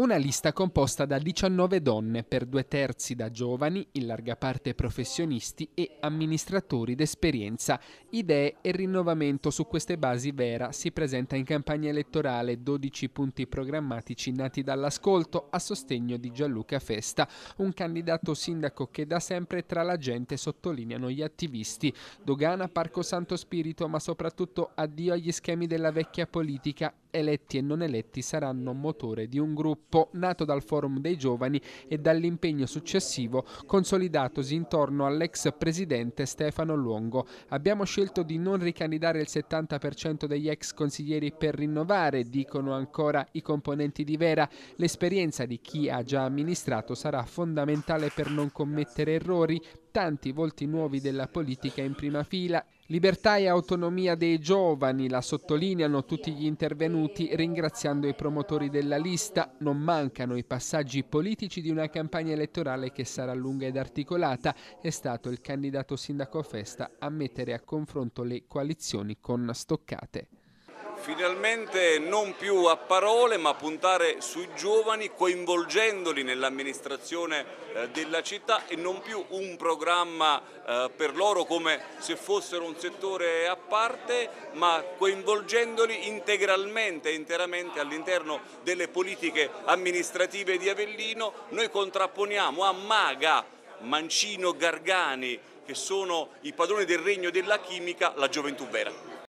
Una lista composta da 19 donne, per due terzi da giovani, in larga parte professionisti e amministratori d'esperienza. Idee e rinnovamento su queste basi Vera si presenta in campagna elettorale 12 punti programmatici nati dall'ascolto a sostegno di Gianluca Festa, un candidato sindaco che da sempre tra la gente sottolineano gli attivisti. Dogana, Parco Santo Spirito, ma soprattutto addio agli schemi della vecchia politica eletti e non eletti saranno motore di un gruppo nato dal forum dei giovani e dall'impegno successivo consolidatosi intorno all'ex presidente Stefano Luongo. Abbiamo scelto di non ricandidare il 70% degli ex consiglieri per rinnovare, dicono ancora i componenti di Vera. L'esperienza di chi ha già amministrato sarà fondamentale per non commettere errori, tanti volti nuovi della politica in prima fila Libertà e autonomia dei giovani, la sottolineano tutti gli intervenuti ringraziando i promotori della lista. Non mancano i passaggi politici di una campagna elettorale che sarà lunga ed articolata. È stato il candidato sindaco Festa a mettere a confronto le coalizioni con Stoccate. Finalmente non più a parole ma puntare sui giovani coinvolgendoli nell'amministrazione eh, della città e non più un programma eh, per loro come se fossero un settore a parte ma coinvolgendoli integralmente e interamente all'interno delle politiche amministrative di Avellino. Noi contrapponiamo a Maga, Mancino, Gargani che sono i padroni del regno della chimica la gioventù vera.